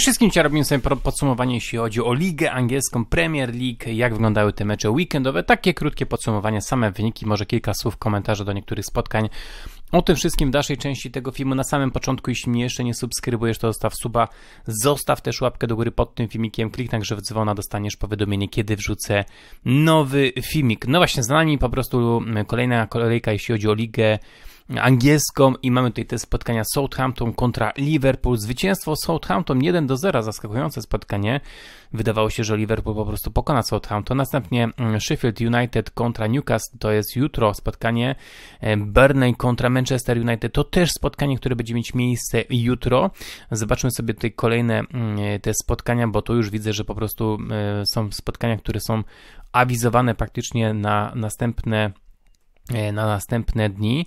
wszystkim, chciałbym robimy sobie podsumowanie, jeśli chodzi o ligę angielską, Premier League, jak wyglądały te mecze weekendowe, takie krótkie podsumowanie, same wyniki, może kilka słów, komentarze do niektórych spotkań. O tym wszystkim w dalszej części tego filmu. Na samym początku, jeśli mnie jeszcze nie subskrybujesz, to zostaw suba, zostaw też łapkę do góry pod tym filmikiem, kliknij także w dzwona, dostaniesz powiadomienie, kiedy wrzucę nowy filmik. No właśnie, z nami po prostu mm, kolejna kolejka, jeśli chodzi o ligę angielską i mamy tutaj te spotkania Southampton kontra Liverpool. Zwycięstwo Southampton 1 do 0, zaskakujące spotkanie. Wydawało się, że Liverpool po prostu pokona Southampton. Następnie mm, Sheffield United kontra Newcastle, to jest jutro spotkanie. E, Burnley kontra Manchester United, to też spotkanie, które będzie mieć miejsce jutro. Zobaczmy sobie tutaj kolejne mm, e, te spotkania, bo tu już widzę, że po prostu e, są spotkania, które są awizowane praktycznie na następne na następne dni.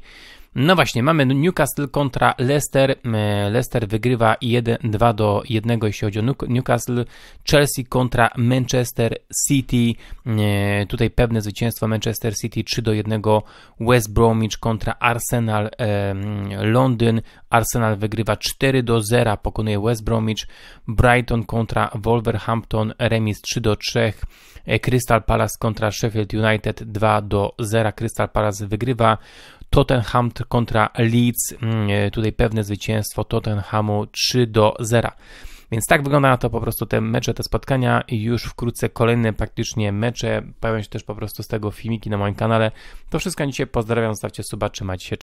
No właśnie, mamy Newcastle kontra Leicester. E, Leicester wygrywa 1-2 do 1, jeśli chodzi o Newcastle. Chelsea kontra Manchester City. E, tutaj pewne zwycięstwo Manchester City 3 do 1. West Bromwich kontra Arsenal e, Londyn. Arsenal wygrywa 4 do 0, pokonuje West Bromwich. Brighton kontra Wolverhampton, remis 3 do 3. Crystal Palace kontra Sheffield United 2 do 0. Crystal Palace wygrywa. Tottenham kontra Leeds, mm, e, tutaj pewne zwycięstwo Tottenhamu 3 do 0. Więc tak wygląda to po prostu te mecze, te spotkania i już wkrótce kolejne praktycznie mecze. Pojawią się też po prostu z tego filmiki na moim kanale. To wszystko dzisiaj pozdrawiam, zostawcie suba, trzymajcie się.